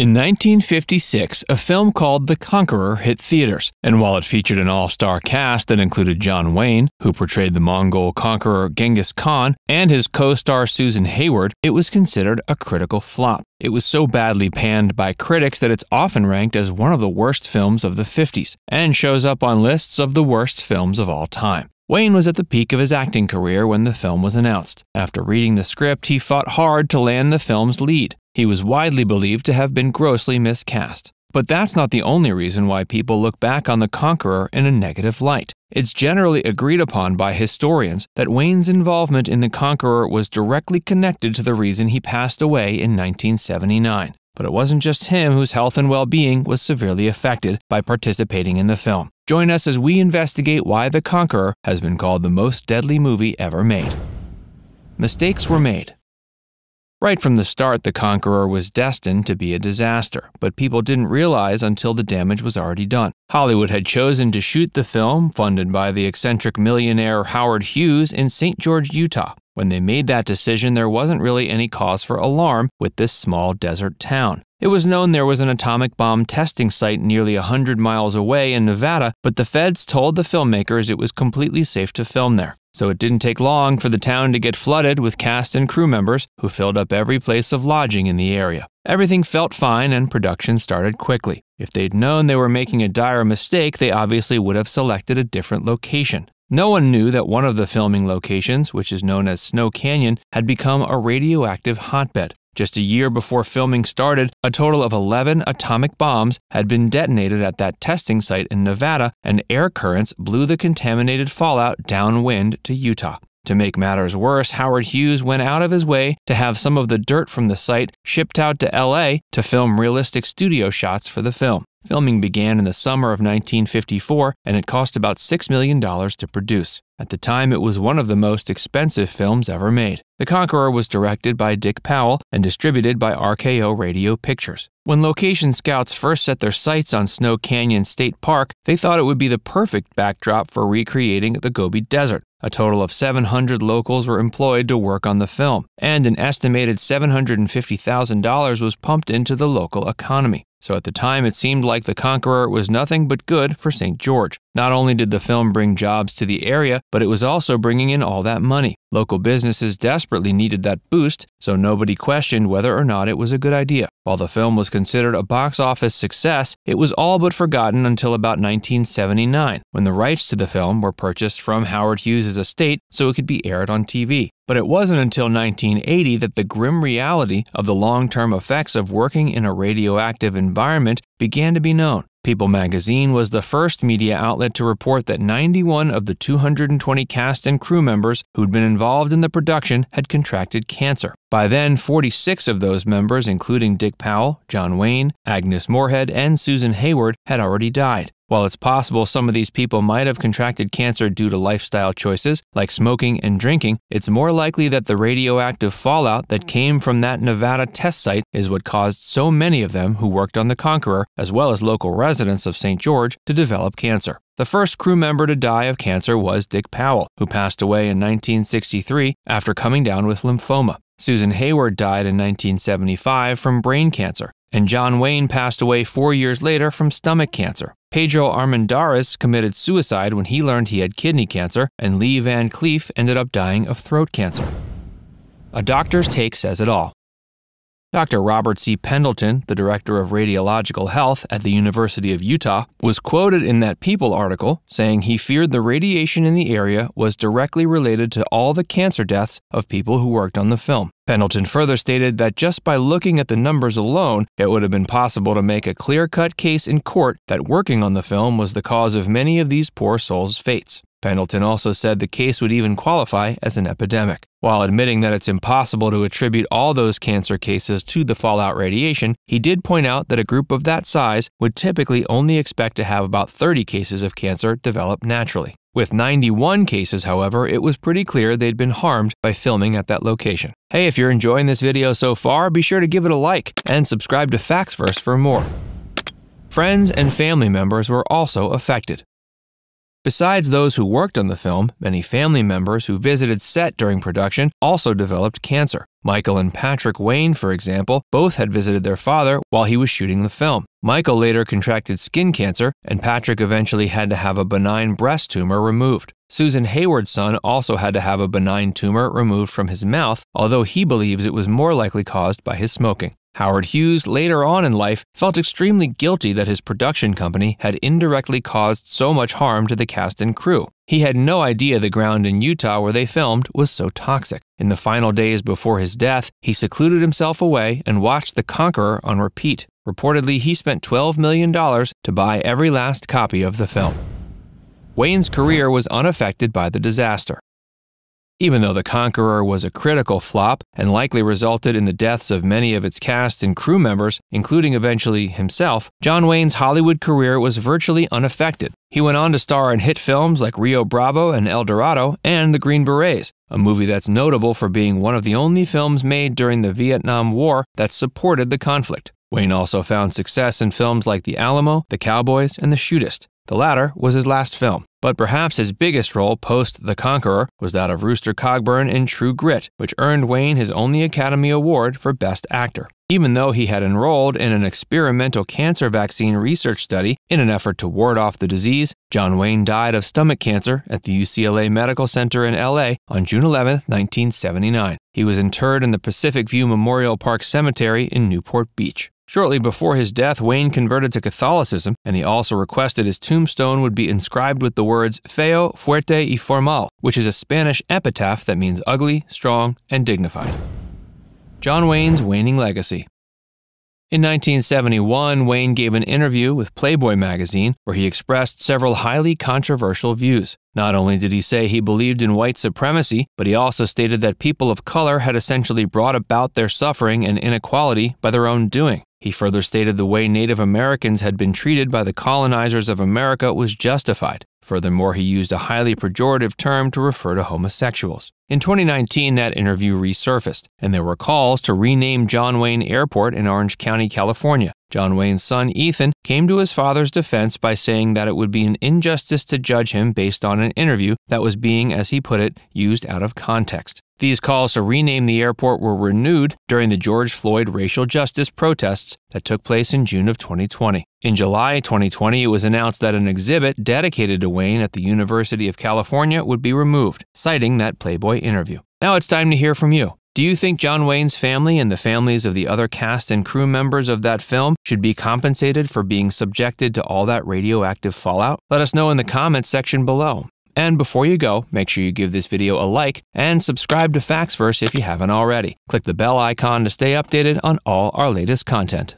In 1956, a film called The Conqueror hit theaters, and while it featured an all star cast that included John Wayne, who portrayed the Mongol conqueror Genghis Khan, and his co star Susan Hayward, it was considered a critical flop. It was so badly panned by critics that it's often ranked as one of the worst films of the 50s, and shows up on lists of the worst films of all time. Wayne was at the peak of his acting career when the film was announced. After reading the script, he fought hard to land the film's lead. He was widely believed to have been grossly miscast. But that's not the only reason why people look back on The Conqueror in a negative light. It's generally agreed upon by historians that Wayne's involvement in The Conqueror was directly connected to the reason he passed away in 1979. But it wasn't just him whose health and well being was severely affected by participating in the film. Join us as we investigate why The Conqueror has been called the most deadly movie ever made. Mistakes were made. Right from the start, The Conqueror was destined to be a disaster, but people didn't realize until the damage was already done. Hollywood had chosen to shoot the film, funded by the eccentric millionaire Howard Hughes, in St. George, Utah. When they made that decision, there wasn't really any cause for alarm with this small desert town. It was known there was an atomic bomb testing site nearly 100 miles away in Nevada, but the feds told the filmmakers it was completely safe to film there. So it didn't take long for the town to get flooded with cast and crew members who filled up every place of lodging in the area. Everything felt fine and production started quickly. If they'd known they were making a dire mistake, they obviously would have selected a different location. No one knew that one of the filming locations, which is known as Snow Canyon, had become a radioactive hotbed. Just a year before filming started, a total of 11 atomic bombs had been detonated at that testing site in Nevada, and air currents blew the contaminated fallout downwind to Utah. To make matters worse, Howard Hughes went out of his way to have some of the dirt from the site shipped out to LA to film realistic studio shots for the film. Filming began in the summer of 1954 and it cost about $6 million to produce. At the time, it was one of the most expensive films ever made. The Conqueror was directed by Dick Powell and distributed by RKO Radio Pictures. When location scouts first set their sights on Snow Canyon State Park, they thought it would be the perfect backdrop for recreating the Gobi Desert. A total of 700 locals were employed to work on the film, and an estimated $750,000 was pumped into the local economy so at the time it seemed like the conqueror was nothing but good for St. George. Not only did the film bring jobs to the area, but it was also bringing in all that money. Local businesses desperately needed that boost, so nobody questioned whether or not it was a good idea. While the film was considered a box office success, it was all but forgotten until about 1979, when the rights to the film were purchased from Howard Hughes' estate so it could be aired on TV. But it wasn't until 1980 that the grim reality of the long term effects of working in a radioactive environment began to be known. People magazine was the first media outlet to report that 91 of the 220 cast and crew members who'd been involved in the production had contracted cancer. By then, 46 of those members, including Dick Powell, John Wayne, Agnes Moorehead, and Susan Hayward, had already died. While it's possible some of these people might have contracted cancer due to lifestyle choices, like smoking and drinking, it's more likely that the radioactive fallout that came from that Nevada test site is what caused so many of them who worked on the Conqueror, as well as local residents of St. George, to develop cancer. The first crew member to die of cancer was Dick Powell, who passed away in 1963 after coming down with lymphoma. Susan Hayward died in 1975 from brain cancer, and John Wayne passed away four years later from stomach cancer. Pedro Armendariz committed suicide when he learned he had kidney cancer, and Lee Van Cleef ended up dying of throat cancer. A doctor's take says it all. Dr. Robert C. Pendleton, the director of radiological health at the University of Utah, was quoted in that People article saying he feared the radiation in the area was directly related to all the cancer deaths of people who worked on the film. Pendleton further stated that just by looking at the numbers alone, it would have been possible to make a clear cut case in court that working on the film was the cause of many of these poor souls' fates. Pendleton also said the case would even qualify as an epidemic. While admitting that it's impossible to attribute all those cancer cases to the fallout radiation, he did point out that a group of that size would typically only expect to have about 30 cases of cancer develop naturally. With 91 cases, however, it was pretty clear they'd been harmed by filming at that location. Hey, if you're enjoying this video so far, be sure to give it a like and subscribe to First for more. Friends and family members were also affected. Besides those who worked on the film, many family members who visited set during production also developed cancer. Michael and Patrick Wayne, for example, both had visited their father while he was shooting the film. Michael later contracted skin cancer, and Patrick eventually had to have a benign breast tumor removed. Susan Hayward's son also had to have a benign tumor removed from his mouth, although he believes it was more likely caused by his smoking. Howard Hughes later on in life felt extremely guilty that his production company had indirectly caused so much harm to the cast and crew. He had no idea the ground in Utah where they filmed was so toxic. In the final days before his death, he secluded himself away and watched The Conqueror on repeat. Reportedly, he spent $12 million to buy every last copy of the film. Wayne's career was unaffected by the disaster. Even though The Conqueror was a critical flop and likely resulted in the deaths of many of its cast and crew members, including eventually himself, John Wayne's Hollywood career was virtually unaffected. He went on to star in hit films like Rio Bravo and El Dorado and The Green Berets, a movie that's notable for being one of the only films made during the Vietnam War that supported the conflict. Wayne also found success in films like The Alamo, The Cowboys, and The Shootist. The latter was his last film. But perhaps his biggest role post The Conqueror was that of Rooster Cogburn in True Grit, which earned Wayne his only Academy Award for Best Actor. Even though he had enrolled in an experimental cancer vaccine research study in an effort to ward off the disease, John Wayne died of stomach cancer at the UCLA Medical Center in LA on June 11, 1979. He was interred in the Pacific View Memorial Park Cemetery in Newport Beach. Shortly before his death, Wayne converted to Catholicism, and he also requested his tombstone would be inscribed with the words Feo, Fuerte y Formal, which is a Spanish epitaph that means ugly, strong, and dignified. John Wayne's waning legacy. In 1971, Wayne gave an interview with Playboy magazine where he expressed several highly controversial views. Not only did he say he believed in white supremacy, but he also stated that people of color had essentially brought about their suffering and inequality by their own doing. He further stated the way Native Americans had been treated by the colonizers of America was justified. Furthermore, he used a highly pejorative term to refer to homosexuals. In 2019, that interview resurfaced, and there were calls to rename John Wayne Airport in Orange County, California. John Wayne's son, Ethan, came to his father's defense by saying that it would be an injustice to judge him based on an interview that was being, as he put it, used out of context. These calls to rename the airport were renewed during the George Floyd racial justice protests that took place in June of 2020. In July 2020, it was announced that an exhibit dedicated to Wayne at the University of California would be removed, citing that Playboy interview. Now it's time to hear from you. Do you think John Wayne's family and the families of the other cast and crew members of that film should be compensated for being subjected to all that radioactive fallout? Let us know in the comments section below. And before you go, make sure you give this video a like and subscribe to FactsVerse if you haven't already. Click the bell icon to stay updated on all our latest content.